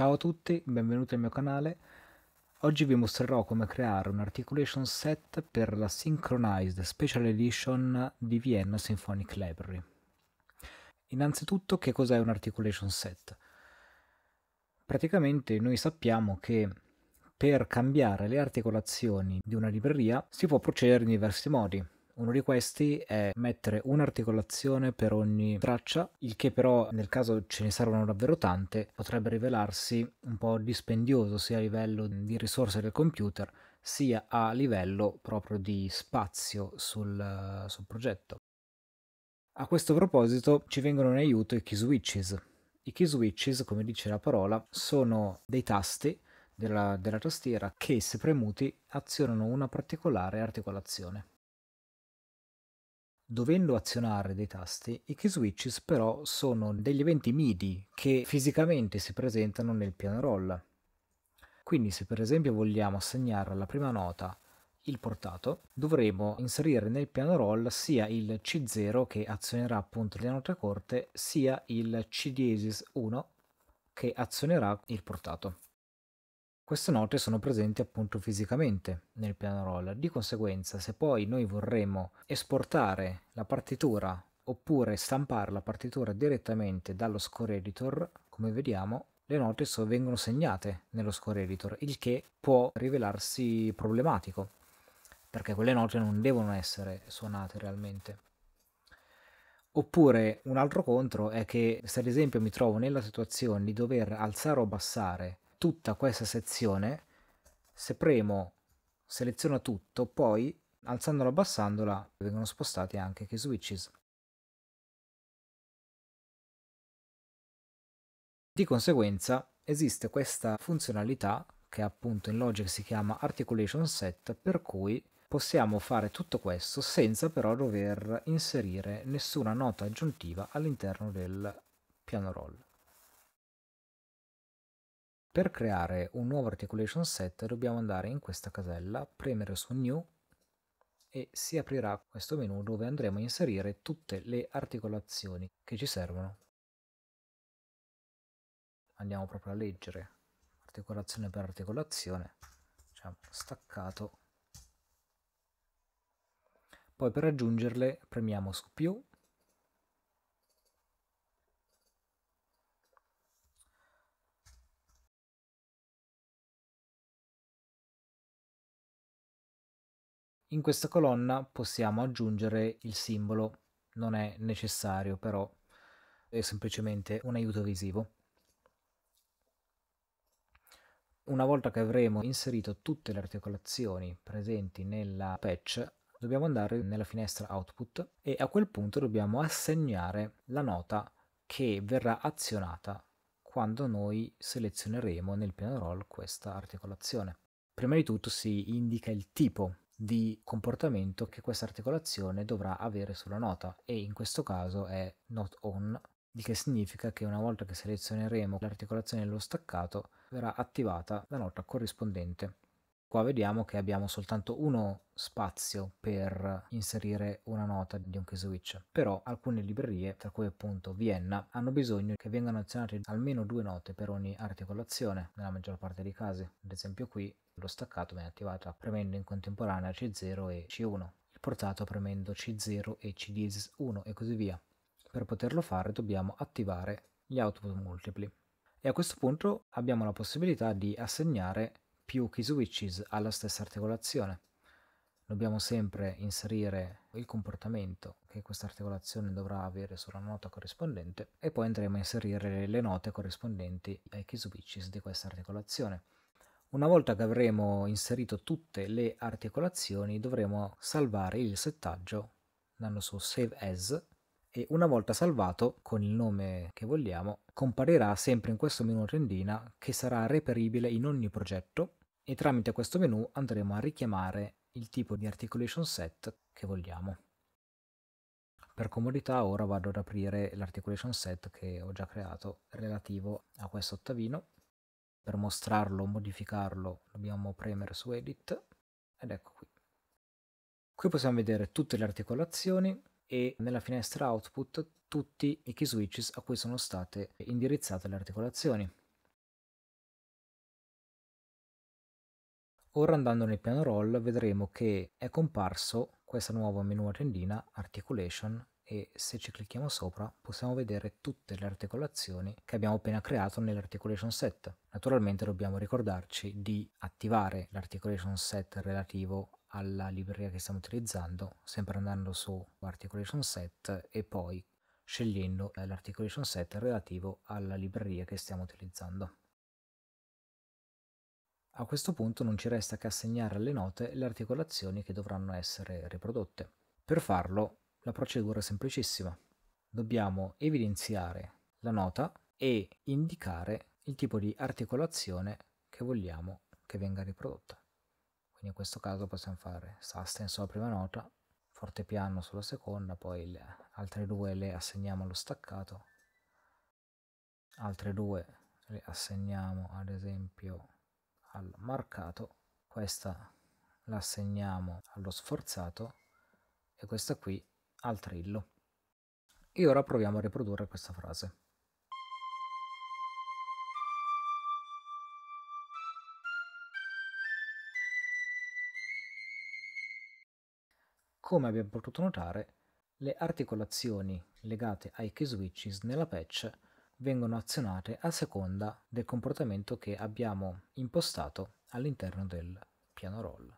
Ciao a tutti, benvenuti al mio canale. Oggi vi mostrerò come creare un articulation set per la Synchronized Special Edition di Vienna Symphonic Library. Innanzitutto che cos'è un articulation set? Praticamente noi sappiamo che per cambiare le articolazioni di una libreria si può procedere in diversi modi. Uno di questi è mettere un'articolazione per ogni traccia, il che però nel caso ce ne servono davvero tante potrebbe rivelarsi un po' dispendioso sia a livello di risorse del computer sia a livello proprio di spazio sul, sul progetto. A questo proposito ci vengono in aiuto i key switches. I key switches, come dice la parola, sono dei tasti della, della tastiera che, se premuti, azionano una particolare articolazione. Dovendo azionare dei tasti, i key switches però sono degli eventi MIDI che fisicamente si presentano nel piano pianoroll. Quindi se per esempio vogliamo assegnare alla prima nota il portato, dovremo inserire nel piano pianoroll sia il C0 che azionerà appunto le note corte, sia il C diesis 1 che azionerà il portato. Queste note sono presenti appunto fisicamente nel piano roll. di conseguenza se poi noi vorremmo esportare la partitura oppure stampare la partitura direttamente dallo score editor, come vediamo le note so, vengono segnate nello score editor, il che può rivelarsi problematico, perché quelle note non devono essere suonate realmente. Oppure un altro contro è che se ad esempio mi trovo nella situazione di dover alzare o abbassare tutta questa sezione, se premo seleziona tutto, poi alzandola o abbassandola vengono spostati anche i switches. Di conseguenza esiste questa funzionalità che appunto in Logic si chiama Articulation Set per cui possiamo fare tutto questo senza però dover inserire nessuna nota aggiuntiva all'interno del piano roll. Per creare un nuovo articulation set dobbiamo andare in questa casella, premere su New e si aprirà questo menu dove andremo a inserire tutte le articolazioni che ci servono. Andiamo proprio a leggere articolazione per articolazione, diciamo staccato. Poi per aggiungerle premiamo su più In questa colonna possiamo aggiungere il simbolo, non è necessario però, è semplicemente un aiuto visivo. Una volta che avremo inserito tutte le articolazioni presenti nella patch, dobbiamo andare nella finestra output e a quel punto dobbiamo assegnare la nota che verrà azionata quando noi selezioneremo nel piano roll questa articolazione. Prima di tutto si indica il tipo di comportamento che questa articolazione dovrà avere sulla nota e in questo caso è not on, il che significa che una volta che selezioneremo l'articolazione dello staccato verrà attivata la nota corrispondente. Qua vediamo che abbiamo soltanto uno spazio per inserire una nota di un key switch, però alcune librerie, tra cui appunto Vienna, hanno bisogno che vengano azionate almeno due note per ogni articolazione, nella maggior parte dei casi. Ad esempio qui lo staccato viene attivato premendo in contemporanea C0 e C1, il portato premendo C0 e C1 e così via. Per poterlo fare dobbiamo attivare gli output multipli. E a questo punto abbiamo la possibilità di assegnare più key switches alla stessa articolazione. Dobbiamo sempre inserire il comportamento che questa articolazione dovrà avere sulla nota corrispondente e poi andremo a inserire le note corrispondenti ai key switches di questa articolazione. Una volta che avremo inserito tutte le articolazioni dovremo salvare il settaggio andando su Save As e una volta salvato con il nome che vogliamo comparirà sempre in questo menu tendina che sarà reperibile in ogni progetto e tramite questo menu andremo a richiamare il tipo di articulation set che vogliamo. Per comodità ora vado ad aprire l'articulation set che ho già creato relativo a questo ottavino. Per mostrarlo o modificarlo dobbiamo premere su Edit ed ecco qui. Qui possiamo vedere tutte le articolazioni e nella finestra Output tutti i key switches a cui sono state indirizzate le articolazioni. Ora andando nel piano roll vedremo che è comparso questa nuova menu a tendina Articulation e se ci clicchiamo sopra possiamo vedere tutte le articolazioni che abbiamo appena creato nell'articulation set. Naturalmente dobbiamo ricordarci di attivare l'articulation set relativo alla libreria che stiamo utilizzando, sempre andando su articulation set e poi scegliendo eh, l'articulation set relativo alla libreria che stiamo utilizzando. A questo punto non ci resta che assegnare alle note le articolazioni che dovranno essere riprodotte. Per farlo la procedura è semplicissima. Dobbiamo evidenziare la nota e indicare il tipo di articolazione che vogliamo che venga riprodotta. Quindi in questo caso possiamo fare sustain sulla prima nota, forte piano sulla seconda, poi le altre due le assegniamo allo staccato, altre due le assegniamo ad esempio al marcato, questa la assegniamo allo sforzato e questa qui al trillo. E ora proviamo a riprodurre questa frase. Come abbiamo potuto notare, le articolazioni legate ai key switches nella patch vengono azionate a seconda del comportamento che abbiamo impostato all'interno del piano roll.